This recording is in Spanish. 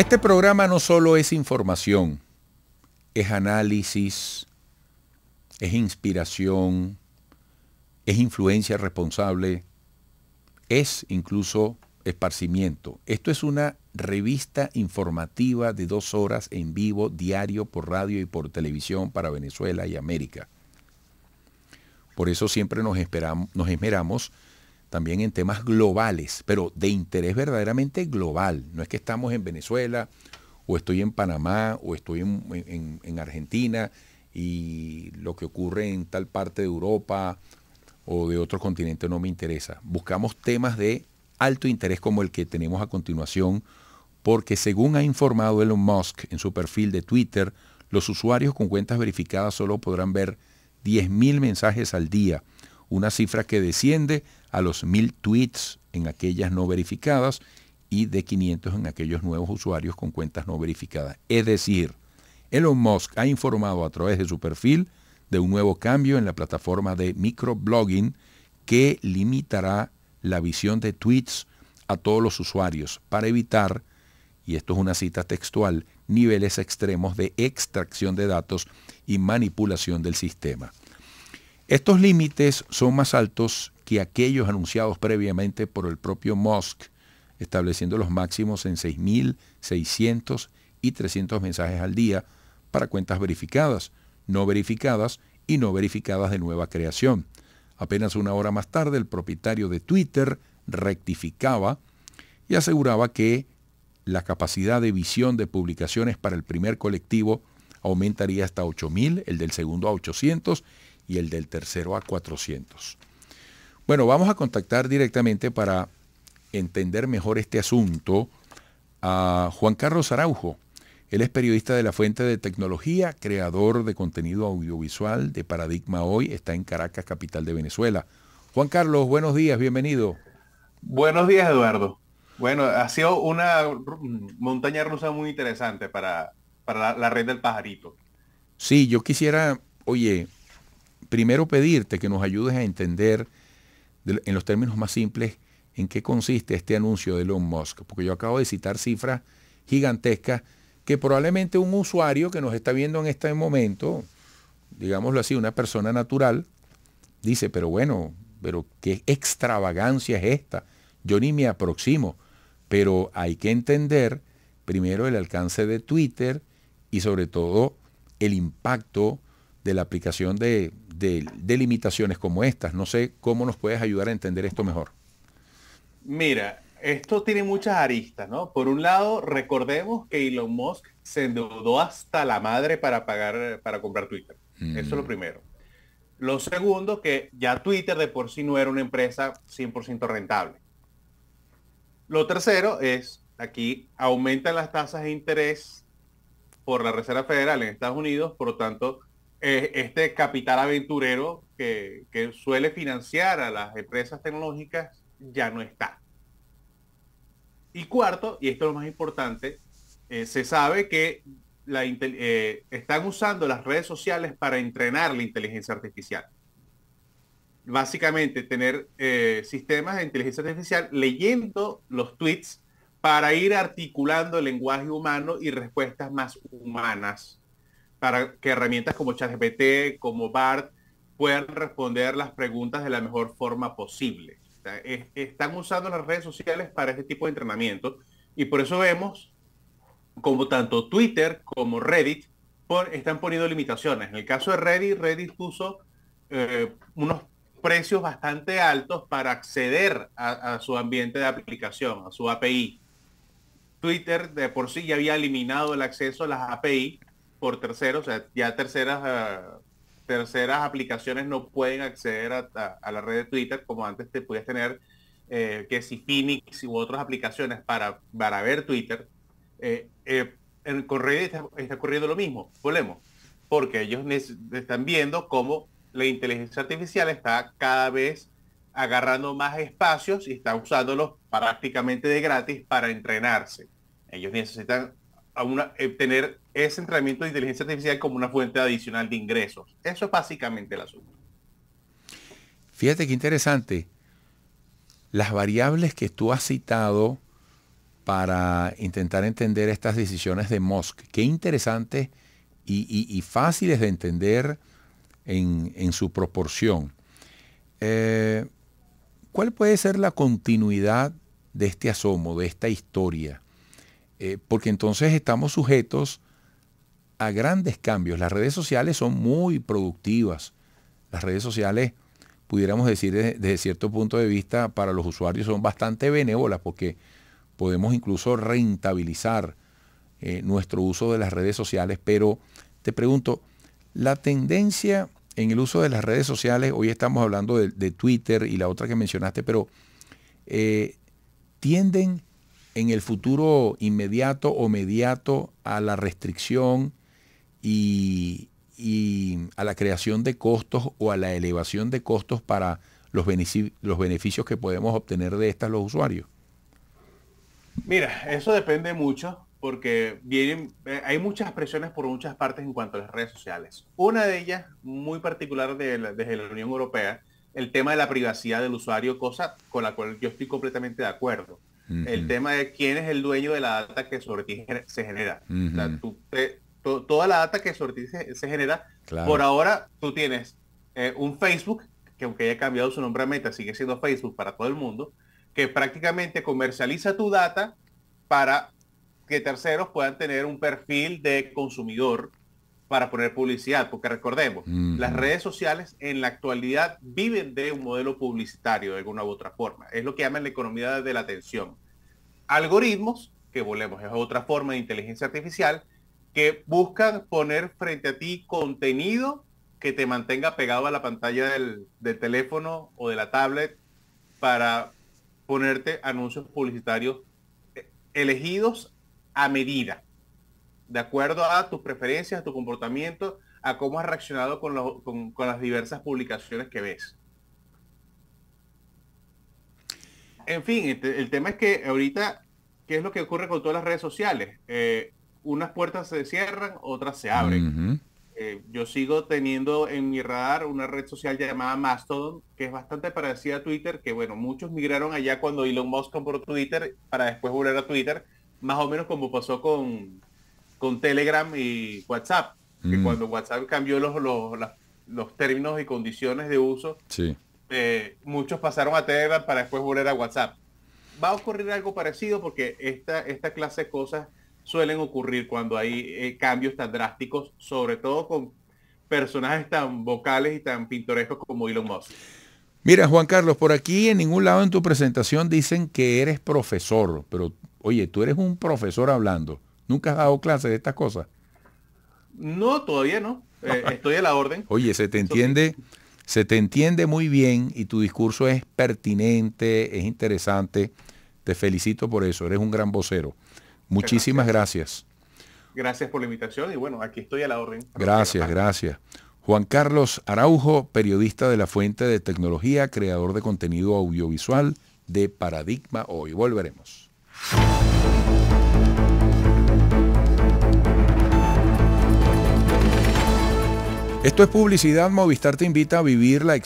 Este programa no solo es información, es análisis, es inspiración, es influencia responsable, es incluso esparcimiento. Esto es una revista informativa de dos horas en vivo, diario, por radio y por televisión para Venezuela y América. Por eso siempre nos, esperamos, nos esmeramos también en temas globales, pero de interés verdaderamente global. No es que estamos en Venezuela, o estoy en Panamá, o estoy en, Argentina, y lo que ocurre en tal parte de Europa o de otro continente no me interesa. Buscamos temas de alto interés como el que tenemos a continuación, porque según ha informado Elon Musk en su perfil de Twitter, los usuarios con cuentas verificadas solo podrán ver 10.000 mensajes al día, una cifra que desciende a los 1.000 tweets en aquellas no verificadas y de 500 en aquellos nuevos usuarios con cuentas no verificadas. Es decir, Elon Musk ha informado a través de su perfil de un nuevo cambio en la plataforma de microblogging que limitará la visión de tweets a todos los usuarios para evitar, y esto es una cita textual, niveles extremos de extracción de datos y manipulación del sistema. Estos límites son más altos que aquellos anunciados previamente por el propio Musk, estableciendo los máximos en 6.600 y 300 mensajes al día para cuentas verificadas, no verificadas y no verificadas de nueva creación. Apenas una hora más tarde, el propietario de Twitter rectificaba y aseguraba que la capacidad de visión de publicaciones para el primer colectivo aumentaría hasta 8.000, el del segundo a 800 y el del tercero a 400. Bueno, vamos a contactar directamente para entender mejor este asunto a Juan Carlos Araujo. Él es periodista de la Fuente de Tecnología, creador de contenido audiovisual de Paradigma Hoy, está en Caracas, capital de Venezuela. Juan Carlos, buenos días, bienvenido. Buenos días, Eduardo. Bueno, ha sido una montaña rusa muy interesante para, para la, la red del pajarito. Sí, yo quisiera, oye, primero pedirte que nos ayudes a entender en los términos más simples en qué consiste este anuncio de Elon Musk, porque yo acabo de citar cifras gigantescas que probablemente un usuario que nos está viendo en este momento, digámoslo así, una persona natural, dice, pero bueno, pero qué extravagancia es esta, yo ni me aproximo, pero hay que entender primero el alcance de Twitter y sobre todo el impacto de la aplicación de, de, limitaciones como estas. No sé cómo nos puedes ayudar a entender esto mejor. Mira, esto tiene muchas aristas, ¿no? Por un lado, recordemos que Elon Musk se endeudó hasta la madre para pagar, para comprar Twitter. Mm. Eso es lo primero. Lo segundo, que ya Twitter de por sí no era una empresa 100% rentable. Lo tercero es, aquí aumentan las tasas de interés por la Reserva Federal en Estados Unidos, por lo tanto, este capital aventurero que, suele financiar a las empresas tecnológicas ya no está. Y cuarto, y esto es lo más importante, eh, se sabe que eh, están usando las redes sociales para entrenar la inteligencia artificial. Básicamente, tener eh, sistemas de inteligencia artificial leyendo los tweets para ir articulando el lenguaje humano y respuestas más humanas para que herramientas como ChatGPT, como BART, puedan responder las preguntas de la mejor forma posible. están usando las redes sociales para este tipo de entrenamiento y por eso vemos como tanto Twitter como Reddit por, están poniendo limitaciones. En el caso de Reddit, Reddit puso eh, unos precios bastante altos para acceder a, a, su ambiente de aplicación, a su API. Twitter de por sí ya había eliminado el acceso a las API por terceros, o sea, ya terceras, ah, terceras aplicaciones no pueden acceder a, la red de Twitter como antes te podías tener, eh, que si Phoenix u otras aplicaciones para, para ver Twitter, eh, eh, en, con está, ocurriendo lo mismo, volvemos, porque ellos están viendo cómo la inteligencia artificial está cada vez agarrando más espacios y está usándolos prácticamente de gratis para entrenarse. Ellos necesitan tener ese entrenamiento de inteligencia artificial como una fuente adicional de ingresos. Eso es básicamente el asunto. Fíjate qué interesante. Las variables que tú has citado para intentar entender estas decisiones de Musk, qué interesantes y, fáciles de entender en, su proporción. Eh, ¿Cuál puede ser la continuidad de este asomo, de esta historia? Eh, porque entonces estamos sujetos a grandes cambios. Las redes sociales son muy productivas. Las redes sociales, pudiéramos decir desde, cierto punto de vista, para los usuarios son bastante benévolas porque podemos incluso rentabilizar eh, nuestro uso de las redes sociales. Pero te pregunto, la tendencia en el uso de las redes sociales, hoy estamos hablando de, Twitter y la otra que mencionaste, pero eh, tienden en el futuro inmediato o mediato a la restricción, y, a la creación de costos o a la elevación de costos para los, beneficios que podemos obtener de estas los usuarios? Mira, eso depende mucho porque vienen, eh, hay muchas presiones por muchas partes en cuanto a las redes sociales. Una de ellas, muy particular desde la Unión Europea, el tema de la privacidad del usuario, cosa con la cual yo estoy completamente de acuerdo. El tema de quién es el dueño de la data que sobre ti se genera toda la data que se, genera. Por ahora tú tienes eh, un Facebook, que aunque haya cambiado su nombre a Meta, sigue siendo Facebook para todo el mundo, que prácticamente comercializa tu data para que terceros puedan tener un perfil de consumidor para poner publicidad, porque recordemos, las redes sociales en la actualidad viven de un modelo publicitario de alguna u otra forma. Es lo que llaman la economía de la atención. Algoritmos, que volvemos, es otra forma de inteligencia artificial, que buscan poner frente a ti contenido que te mantenga pegado a la pantalla del, teléfono o de la tablet para ponerte anuncios publicitarios eh, elegidos a medida, de acuerdo a tus preferencias, a tu comportamiento, a cómo has reaccionado con, las diversas publicaciones que ves. En fin, el, tema es que ahorita, ¿qué es lo que ocurre con todas las redes sociales? Eh, unas puertas se cierran, otras se abren. Eh, yo sigo teniendo en mi radar una red social llamada Mastodon, que es bastante parecida a Twitter, que bueno, muchos migraron allá cuando Elon Musk compró Twitter para después volver a Twitter, más o menos como pasó con, con Telegram y WhatsApp, que cuando WhatsApp cambió los, los, términos y condiciones de uso, sí. Eh, muchos pasaron a Telegram para después volver a WhatsApp. Va a ocurrir algo parecido porque esta, esta clase de cosas suelen ocurrir cuando hay eh, cambios tan drásticos, sobre todo con personajes tan vocales y tan pintorescos como Elon Musk. Mira, Juan Carlos, por aquí en ningún lado en tu presentación dicen que eres profesor, pero oye, tú eres un profesor hablando. ¿Nunca has dado clase de estas cosas? No, todavía no. Eh, estoy a la orden. Oye, se te entiende, se te entiende muy bien y tu discurso es pertinente, es interesante. Te felicito por eso, eres un gran vocero. Muchísimas gracias. gracias. por la invitación y bueno, aquí estoy a la orden. Gracias, gracias. Juan Carlos Araujo, periodista de la Fuente de Tecnología, creador de contenido audiovisual de Paradigma Hoy. Volveremos. Esto es publicidad. Movistar te invita a vivir la experiencia.